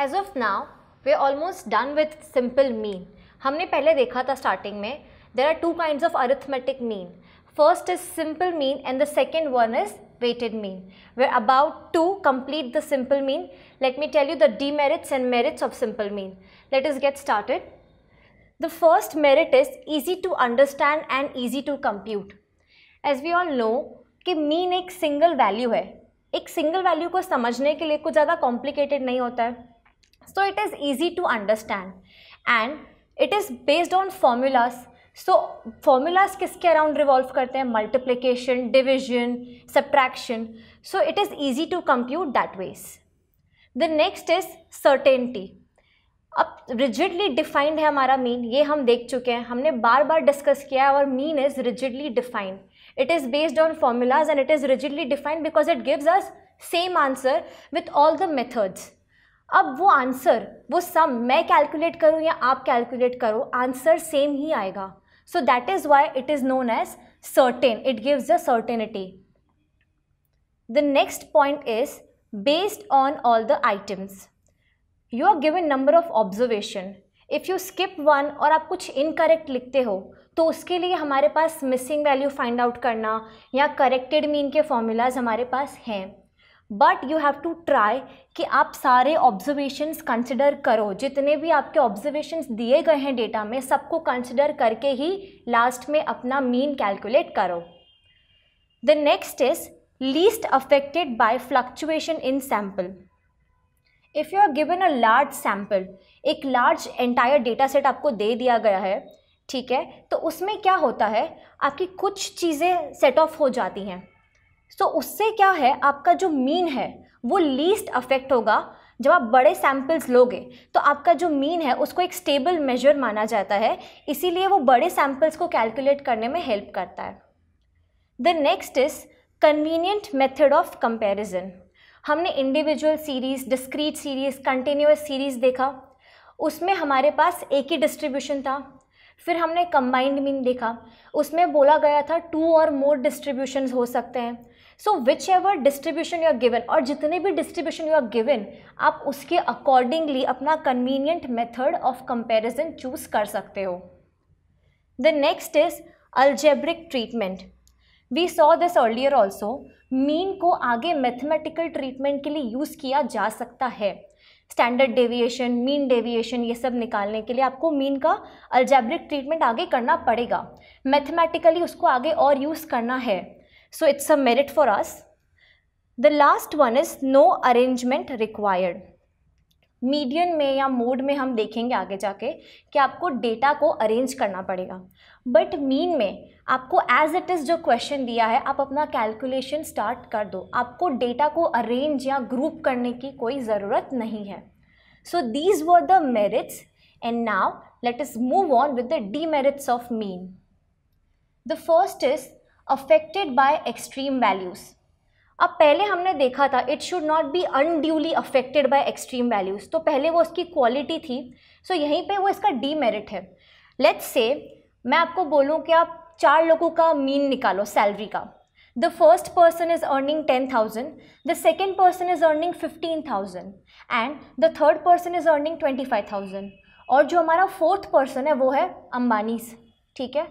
As of now we almost done with simple mean हमने पहले देखा था स्टार्टिंग में there are two kind of arithmetic mean first is simple mean and the second one is weighted mean we about to complete the simple mean let me tell you the demerits and merits of simple mean let's get started the first merit is easy to understand and easy to compute as we all know कि mean एक single value है एक single value को समझने के लिए कुछ ज़्यादा कॉम्प्लिकेटेड नहीं होता है So it is easy to understand and it is based on formulas. So formulas किसके around revolve करते हैं multiplication, division, subtraction. So it is easy to compute that ways. The next is certainty. अब rigidly defined है mara mean ये हम देख चुके हैं हमने बार बार discuss किया है mean is rigidly defined. It is based on formulas and it is rigidly defined because it gives us same answer with all the methods. अब वो आंसर वो सम मैं कैलकुलेट करूँ या आप कैलकुलेट करो आंसर सेम ही आएगा so that is why it is known as certain it gives a certainty the next point is based on all the items you are given number of observation if you skip one और आप कुछ incorrect लिखते हो तो उसके लिए हमारे पास मिसिंग वैल्यू फाइंड आउट करना या करेक्टेड मीन के फॉर्मूलाज हमारे पास हैं but you have to try कि आप सारे ऑब्जर्वेशंस कंसिडर करो जितने भी आपके ऑब्जर्वेशंस दिए गए हैं डेटा में सबको कंसिडर करके ही लास्ट में अपना मीन कैलकुलेट करो the next is least affected by fluctuation in sample if you are given a large sample एक लार्ज एंटायर डेटा सेट आपको दे दिया गया है ठीक है तो उसमें क्या होता है आपकी कुछ चीज़ें सेट ऑफ हो जाती हैं सो so, उससे क्या है आपका जो मीन है वो लीस्ट अफेक्ट होगा जब आप बड़े सैम्पल्स लोगे तो आपका जो मीन है उसको एक स्टेबल मेजर माना जाता है इसीलिए वो बड़े सैम्पल्स को कैलकुलेट करने में हेल्प करता है the next is convenient method of comparison हमने individual series discrete series continuous series देखा उसमें हमारे पास एक ही डिस्ट्रीब्यूशन था फिर हमने कंबाइंड मीन देखा उसमें बोला गया था टू और मोर डिस्ट्रीब्यूशन हो सकते हैं so whichever distribution you are given और जितने भी डिस्ट्रीब्यूशन यू आर गिवन आप उसके अकॉर्डिंगली अपना convenient method of comparison choose कर सकते हो the next is algebraic treatment we saw this earlier also mean को आगे मैथमेटिकल ट्रीटमेंट के लिए यूज़ किया जा सकता है स्टैंडर्ड डेविएशन मीन डेविएशन ये सब निकालने के लिए आपको मीन का अल्जेब्रिक ट्रीटमेंट आगे करना पड़ेगा मैथमेटिकली उसको आगे और यूज़ करना है So it's a merit for us. The last one is no arrangement required. Median में या मोड में हम देखेंगे आगे जाके कि आपको डेटा को अरेंज करना पड़ेगा बट मीन में आपको एज इट इज़ जो क्वेश्चन दिया है आप अपना कैलकुलेशन स्टार्ट कर दो आपको डेटा को अरेंज या ग्रुप करने की कोई ज़रूरत नहीं है so these were the merits and now let's move on with the demerits of mean the first is affected by extreme values अब पहले हमने देखा था it should not be unduly affected by extreme values तो पहले वो उसकी quality थी सो so यहीं पे वो इसका डीमेरिट है लेट्स से मैं आपको बोलूँ कि आप चार लोगों का मीन निकालो सैलरी का the first person is earning ten thousand the second person is earning fifteen thousand and the third person is earning twenty five thousand और जो हमारा फोर्थ पर्सन है वो है अंबानीज ठीक है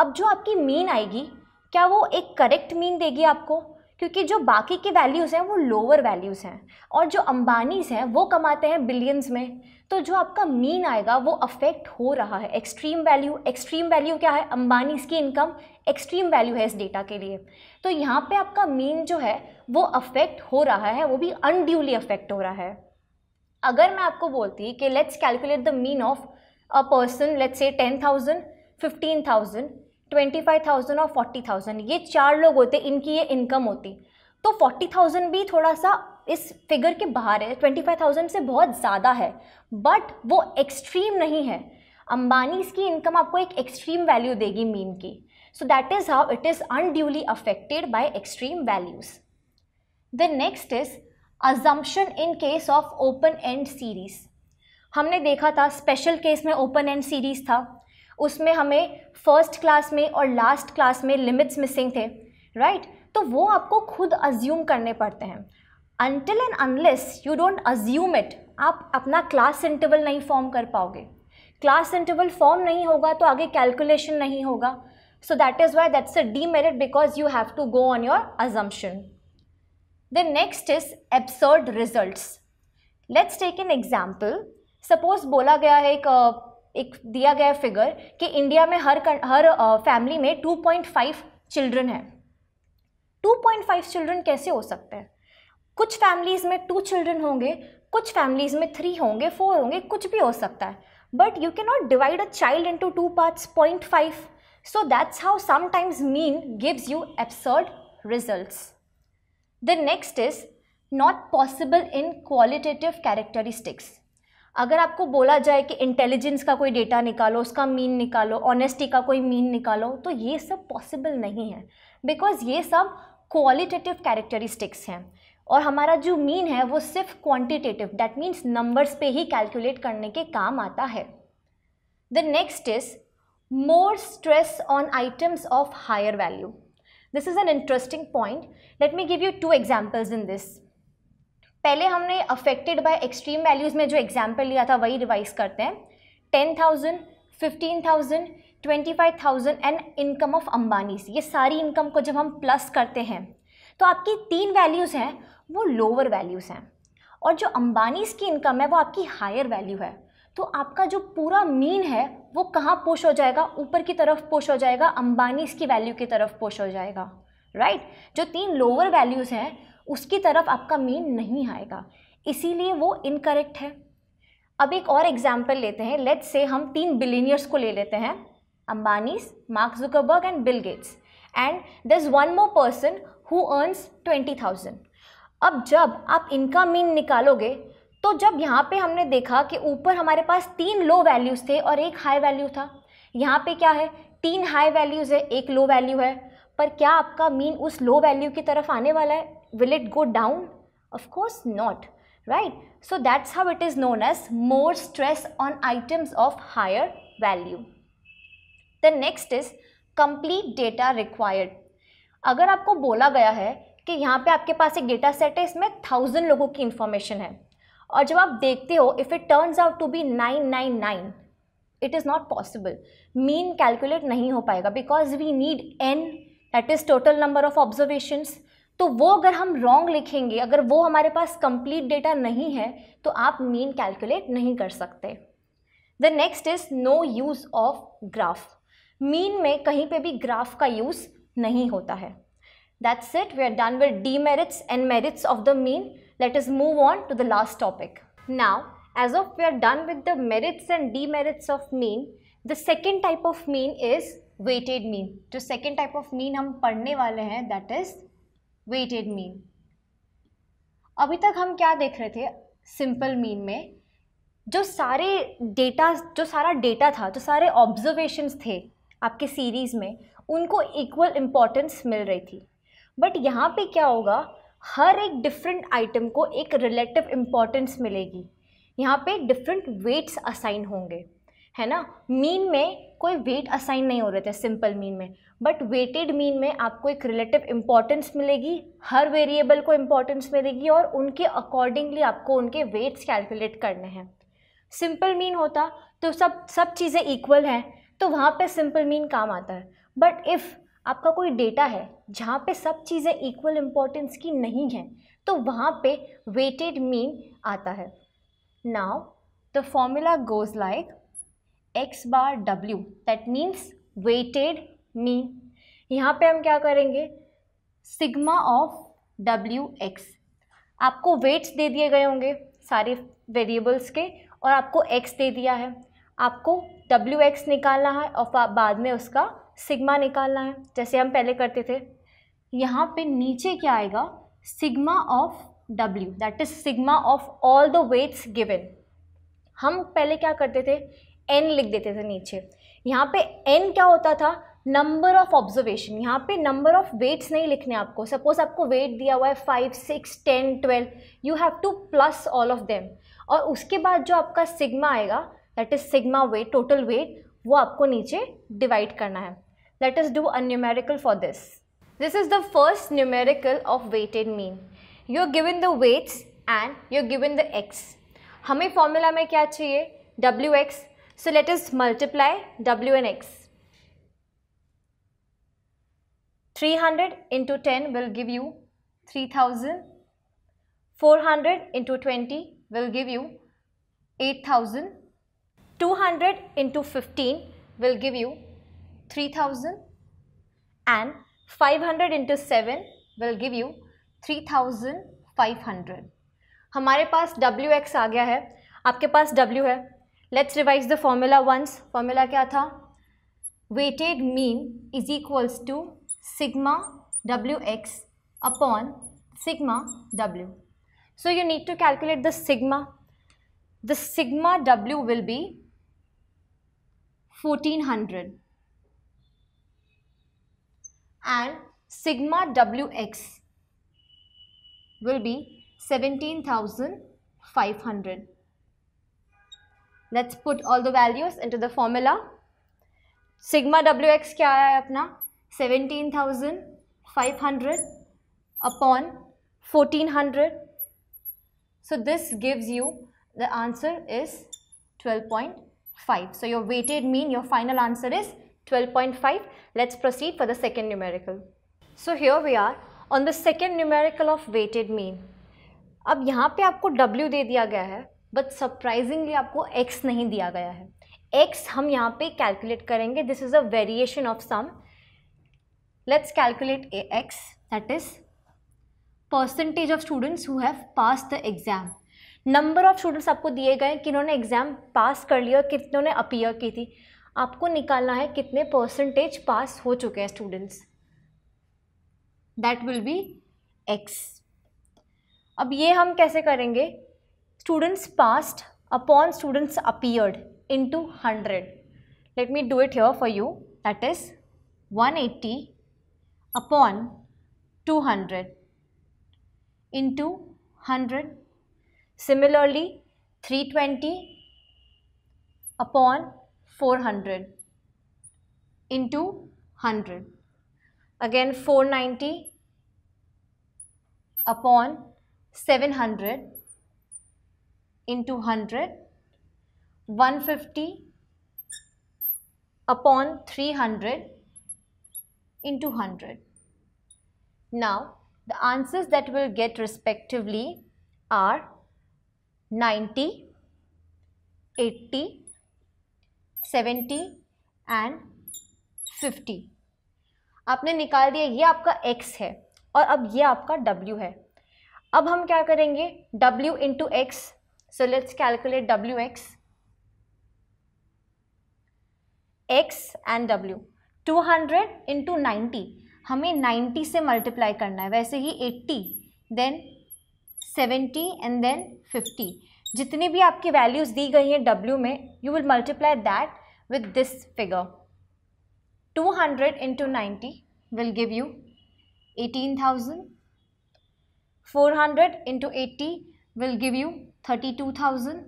अब जो आपकी मीन आएगी क्या वो एक करेक्ट मीन देगी आपको क्योंकि जो बाकी के वैल्यूज़ हैं वो लोअर वैल्यूज़ हैं और जो अंबानीज़ हैं वो कमाते हैं बिलियंस में तो जो आपका मीन आएगा वो अफेक्ट हो रहा है एक्सट्रीम वैल्यू एक्सट्रीम वैल्यू क्या है अंबानीज़ की इनकम एक्सट्रीम वैल्यू है इस डेटा के लिए तो यहाँ पे आपका मीन जो है वो अफेक्ट हो रहा है वो भी अनड्यूली अफेक्ट हो रहा है अगर मैं आपको बोलती कि let's calculate the mean of a person let's say ten thousand fifteen thousand twenty five thousand और फोर्टी थाउजेंड ये चार लोग होते इनकी ये इनकम होती तो फोर्टी थाउजेंड भी थोड़ा सा इस फिगर के बाहर है ट्वेंटी फाइव थाउजेंड से बहुत ज़्यादा है बट वो एक्सट्रीम नहीं है अंबानी इसकी इनकम आपको एक एक्सट्रीम वैल्यू देगी मीन की so that is how it is unduly affected by extreme values the next is assumption in case of open end series हमने देखा था स्पेशल केस में ओपन एंड सीरीज़ था उसमें हमें फर्स्ट क्लास में और लास्ट क्लास में लिमिट्स मिसिंग थे राइट right? तो वो आपको खुद अज्यूम करने पड़ते हैं until and unless you don't assume it आप अपना क्लास इंटरवल नहीं फॉर्म कर पाओगे क्लास इंटरवल फॉर्म नहीं होगा तो आगे कैलकुलेशन नहीं होगा so that is why that's a demerit because you have to go on your assumption then next is absurd result let's take an example suppose बोला गया है एक एक दिया गया फिगर कि इंडिया में हर हर फैमिली में 2.5 चिल्ड्रन है 2.5 चिल्ड्रन कैसे हो सकते हैं कुछ फैमिलीज़ में टू चिल्ड्रन होंगे कुछ फैमिलीज़ में थ्री होंगे फोर होंगे कुछ भी हो सकता है but you can not divide a child in two parts point five so that's how sometimes mean gives you absurd results the next is not possible in qualitative characteristics अगर आपको बोला जाए कि इंटेलिजेंस का कोई डेटा निकालो उसका mean निकालो ऑनेस्टी का कोई मीन निकालो तो ये सब पॉसिबल नहीं है बिकॉज ये सब क्वालिटेटिव कैरेक्टरिस्टिक्स हैं और हमारा जो मीन है वो सिर्फ क्वांटिटेटिव डैट मीन्स नंबर्स पे ही कैलकुलेट करने के काम आता है the next is more stress on items of higher value this is an interesting point let me give you two examples in this पहले हमने अफेक्टेड बाय एक्सट्रीम वैल्यूज़ में जो एग्जाम्पल लिया था वही रिवाइज करते हैं ten thousand fifteen thousand twenty five thousand and income of Ambanis ये सारी इनकम को जब हम प्लस करते हैं तो आपकी तीन वैल्यूज़ हैं वो लोअर वैल्यूज़ हैं और जो अम्बानीज़ की इनकम है वो आपकी हायर वैल्यू है तो आपका जो पूरा मीन है वो कहाँ पोश हो जाएगा ऊपर की तरफ पोश हो जाएगा अम्बानीज की वैल्यू की तरफ पोश हो जाएगा राइट right? जो तीन लोअर वैल्यूज़ हैं उसकी तरफ आपका मेन नहीं आएगा इसीलिए वो इनकरेक्ट है अब एक और एग्जाम्पल लेते हैं लेट्स से हम तीन बिलीनियर्स को ले लेते हैं Ambanis Mark Zuckerberg and Bill Gates and दस one more person who earns twenty thousand अब जब आप इनका मीन निकालोगे तो जब यहाँ पे हमने देखा कि ऊपर हमारे पास तीन लो वैल्यूज़ थे और एक हाई वैल्यू था यहाँ पे क्या है तीन हाई वैल्यूज़ है एक लो वैल्यू है पर क्या आपका मीन उस लो वैल्यू की तरफ आने वाला है will it go down of course not right so that's how it is known as more stress on items of higher value the next is complete data required अगर आपको बोला गया है कि यहाँ पे आपके पास एक डेटा सेट है इसमें थाउजेंड लोगों की इन्फॉर्मेशन है और जब आप देखते हो if it turns out to be nine nine nine it is not possible mean calculate नहीं हो पाएगा because we need n that is total number of observations तो वो अगर हम रॉन्ग लिखेंगे अगर वो हमारे पास कंप्लीट डेटा नहीं है तो आप मीन कैलकुलेट नहीं कर सकते the next is no use of graph mean में कहीं पे भी ग्राफ का यूज़ नहीं होता है that's it we are done with demerits and merits of the mean let's move on to the last topic now as of we are done with the merits and demerits of mean the second type of mean is weighted mean जो second type of mean हम पढ़ने वाले हैं that is weighted mean अभी तक हम क्या देख रहे थे सिंपल मीन में जो सारे डेटा जो सारा डेटा था जो सारे ऑब्जर्वेशंस थे आपके सीरीज़ में उनको इक्वल इम्पॉर्टेंस मिल रही थी बट यहाँ पे क्या होगा हर एक डिफरेंट आइटम को एक रिलेटिव इम्पॉर्टेंस मिलेगी यहाँ पे डिफरेंट वेट्स असाइन होंगे है ना मीन में कोई वेट असाइन नहीं हो रहे थे सिंपल मीन में बट वेटेड मीन में आपको एक रिलेटिव इम्पॉर्टेंस मिलेगी हर वेरिएबल को इम्पॉर्टेंस मिलेगी और उनके अकॉर्डिंगली आपको उनके वेट्स कैलकुलेट करने हैं सिंपल मीन होता तो सब सब चीज़ें इक्वल हैं तो वहाँ पे सिंपल मीन काम आता है बट इफ़ आपका कोई डेटा है जहाँ पे सब चीज़ें इक्वल इम्पॉर्टेंस की नहीं हैं तो वहाँ पे वेटेड मीन आता है now the formula goes like x bar डब्ल्यू दैट मीन्स वेटेड मी यहाँ पे हम क्या करेंगे सिग्मा ऑफ डब्ल्यू एक्स आपको वेट्स दे दिए गए होंगे सारे वेरिएबल्स के और आपको एक्स दे दिया है आपको डब्ल्यू एक्स निकालना है और बाद में उसका सिग्मा निकालना है जैसे हम पहले करते थे यहाँ पे नीचे क्या आएगा सिग्मा ऑफ डब्ल्यू that is sigma of all the weights given हम पहले क्या करते थे एन लिख देते थे नीचे यहाँ पे एन क्या होता था नंबर ऑफ ऑब्जर्वेशन यहाँ पे नंबर ऑफ वेट्स नहीं लिखने आपको सपोज आपको वेट दिया हुआ है five six ten twelve you have to plus all of them और उसके बाद जो आपका सिग्मा आएगा that is sigma weight total weight वो आपको नीचे डिवाइड करना है let's do a numerical for this this is the first numerical of weight in mean you are given the weights and you are given the x हमें formula में क्या चाहिए डब्ल्यू x So let us multiply W and X. 300 into 10 will give you 3000. 400 into 20 will give you 8000. 200 into 15 will give you 3000 and 500 into 7 will give you 3500 हमारे पास WX आ गया है आपके पास W है let's revise the formula once formula kya weighted mean is equals to sigma wx upon sigma w so you need to calculate the sigma the sigma w will be 1400 and sigma wx will be 17500 Let's put all the values into the formula. Sigma w क्या आया है अपना seventeen thousand so this gives you the answer is 12.5. So your weighted mean, your final answer is 12.5. Let's proceed for the second numerical. So here we are on the second numerical of weighted mean. अब यहाँ पे आपको W दे दिया गया है but surprisingly आपको x नहीं दिया गया है एक्स हम यहाँ पे कैलकुलेट करेंगे this is a variation of sum calculate a x that is percentage of students who have pass the exam number of students आपको दिए गए किन्होंने एग्जाम पास कर लिया और कितनों ने अपीयर की थी आपको निकालना है कितने परसेंटेज पास हो चुके हैं students that will be x अब ये हम कैसे करेंगे students passed upon students appeared into 100. Let me do it here for you that is 180 upon 200 into 100. Similarly 320 upon 400 into 100. Again 490 upon 700 into 100 150 upon 300 into 100. Now the answers that we'll get respectively are 90, 80, 70 and 50 आपने निकाल दिया ये आपका x है और अब ये आपका w है अब हम क्या करेंगे w into x So let's calculate Wx. X and W. 200 into 90. हमें 90 से मल्टीप्लाई करना है वैसे ही 80, देन 70 एंड देन 50. जितनी भी आपकी वैल्यूज दी गई हैं W में you will multiply that with this figure 200 hundred into ninety will give you eighteen thousand four hundred into eighty will give you 32,000.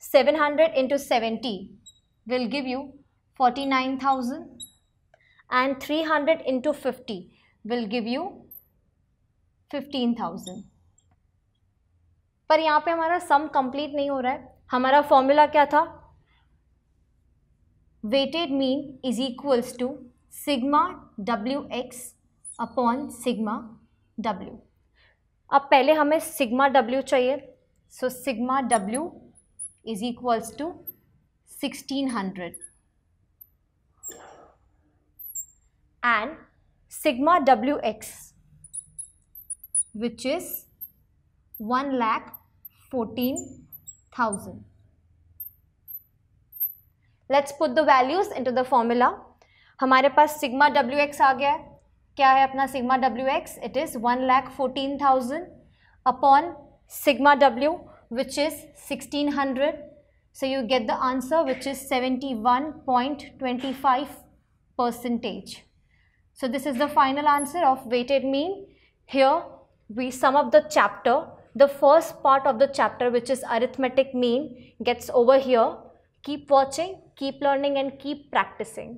700 into 70 will give you 49,000 and 300 into 50 will give you 15,000. पर यहाँ पे हमारा sum complete नहीं हो रहा है हमारा formula क्या था weighted mean is equals to sigma W X upon sigma W अब पहले हमें सिग्मा डब्ल्यू चाहिए so sigma W is equals to sixteen hundred and sigma W X which is one lakh fourteen thousand let's put the values in the formula हमारे पास sigma W X आ गया है क्या है अपना sigma W X it is one lakh fourteen thousand upon sigma W so you get the answer which is 71.25 percentage. So this is the final answer of weighted mean. Here we sum up the chapter. The first part of the chapter which is arithmetic mean gets over here. Keep watching, keep learning and keep practicing.